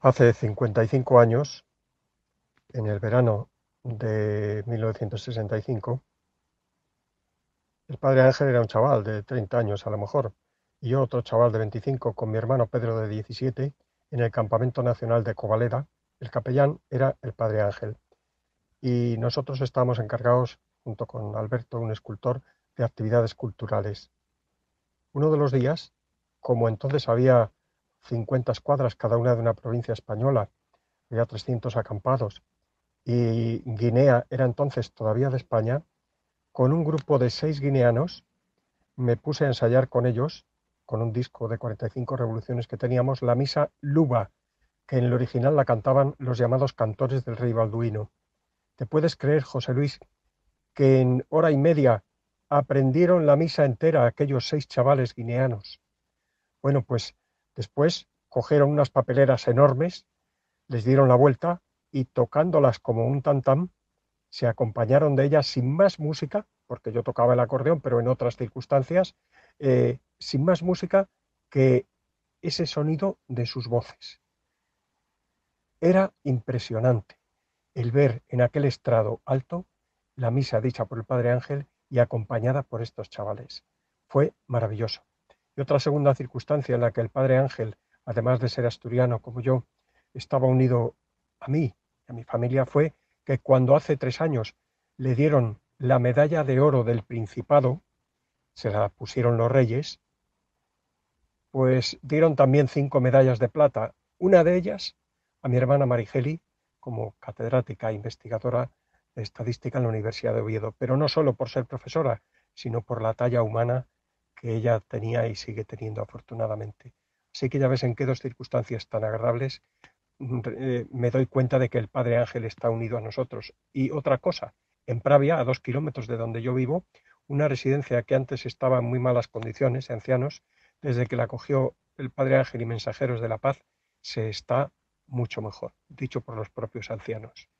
hace 55 años, en el verano de 1965, el padre Ángel era un chaval de 30 años a lo mejor, y otro chaval de 25 con mi hermano Pedro de 17 en el Campamento Nacional de Covaleda. El capellán era el padre Ángel. Y nosotros estábamos encargados, junto con Alberto, un escultor, de actividades culturales. Uno de los días, como entonces había 50 escuadras cada una de una provincia española, había 300 acampados, y Guinea era entonces todavía de España, con un grupo de seis guineanos me puse a ensayar con ellos, con un disco de 45 revoluciones que teníamos, la misa Luba, que en el original la cantaban los llamados cantores del rey Balduino. ¿Te puedes creer, José Luis, que en hora y media aprendieron la misa entera aquellos seis chavales guineanos? Bueno, pues Después cogieron unas papeleras enormes, les dieron la vuelta y tocándolas como un tantán, se acompañaron de ellas sin más música, porque yo tocaba el acordeón, pero en otras circunstancias, eh, sin más música que ese sonido de sus voces. Era impresionante el ver en aquel estrado alto la misa dicha por el Padre Ángel y acompañada por estos chavales. Fue maravilloso. Y otra segunda circunstancia en la que el Padre Ángel, además de ser asturiano como yo, estaba unido a mí y a mi familia fue que cuando hace tres años le dieron la medalla de oro del Principado, se la pusieron los reyes, pues dieron también cinco medallas de plata, una de ellas a mi hermana Marigeli como catedrática e investigadora de estadística en la Universidad de Oviedo, pero no solo por ser profesora, sino por la talla humana que ella tenía y sigue teniendo afortunadamente. Así que ya ves en qué dos circunstancias tan agradables mm, eh, me doy cuenta de que el Padre Ángel está unido a nosotros. Y otra cosa, en Pravia, a dos kilómetros de donde yo vivo, una residencia que antes estaba en muy malas condiciones, ancianos, desde que la cogió el Padre Ángel y Mensajeros de la Paz, se está mucho mejor, dicho por los propios ancianos.